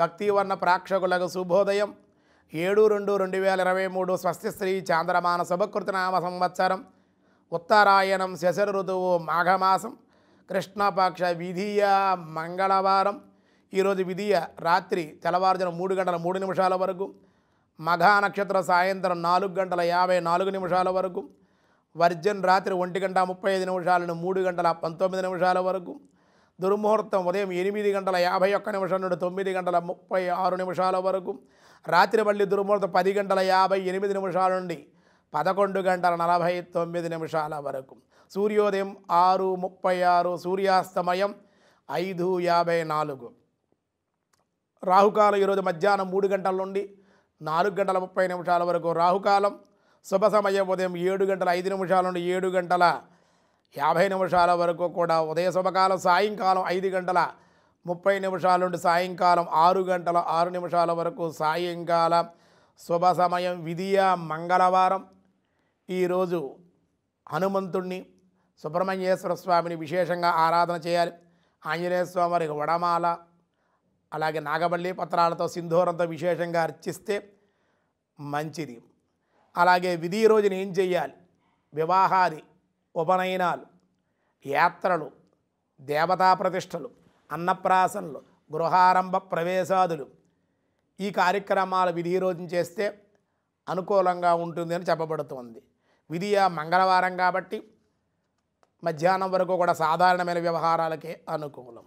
భక్తివర్ణ ప్రాక్షకులకు శుభోదయం ఏడు రెండు రెండు వేల ఇరవై మూడు స్వస్తి శ్రీ చాంద్రమాన నామ సంవత్సరం ఉత్తరాయణం శశర ఋతువు మాఘమాసం కృష్ణపక్ష విధియ మంగళవారం ఈరోజు విధియ రాత్రి తెల్లవారుజున మూడు గంటల మూడు నిమిషాల వరకు మఘానక్షత్ర సాయంత్రం నాలుగు గంటల యాభై నాలుగు నిమిషాల వరకు వర్జన్ రాత్రి ఒంటి గంట ముప్పై ఐదు నిమిషాలను మూడు గంటల పంతొమ్మిది నిమిషాల వరకు దుర్ముహూర్తం ఉదయం ఎనిమిది గంటల యాభై ఒక్క నిమిషం నుండి తొమ్మిది గంటల ముప్పై ఆరు నిమిషాల వరకు రాత్రి మళ్ళీ దుర్ముహూర్తం పది గంటల యాభై ఎనిమిది నిమిషాల నుండి పదకొండు గంటల నలభై తొమ్మిది నిమిషాల వరకు సూర్యోదయం ఆరు ముప్పై ఆరు సూర్యాస్తమయం ఐదు యాభై నాలుగు రాహుకాలం ఈరోజు మధ్యాహ్నం మూడు గంటల నుండి నాలుగు గంటల ముప్పై నిమిషాల వరకు రాహుకాలం శుభ సమయం ఉదయం ఏడు గంటల ఐదు నిమిషాల నుండి ఏడు గంటల యాభై నిమిషాల వరకు కూడా ఉదయ శుభకాలం సాయంకాలం ఐదు గంటల ముప్పై నిమిషాల నుండి సాయంకాలం ఆరు గంటల ఆరు నిమిషాల వరకు సాయంకాల శుభ సమయం విధియ మంగళవారం ఈరోజు హనుమంతుణ్ణి సుబ్రహ్మణ్యేశ్వర స్వామిని విశేషంగా ఆరాధన చేయాలి ఆంజనేయ స్వామి వారికి వడమాల అలాగే నాగబల్లి పత్రాలతో సింధూరంతో విశేషంగా అర్చిస్తే మంచిది అలాగే విధి రోజున ఏం చెయ్యాలి వివాహాది ఉపనయనాలు యాత్రలు దేవతా ప్రతిష్టలు అన్నప్రాసనలు గృహారంభ ప్రవేశాదులు ఈ కార్యక్రమాలు రోజు చేస్తే అనుకూలంగా ఉంటుంది అని చెప్పబడుతోంది విధి మంగళవారం కాబట్టి మధ్యాహ్నం వరకు కూడా సాధారణమైన వ్యవహారాలకే అనుకూలం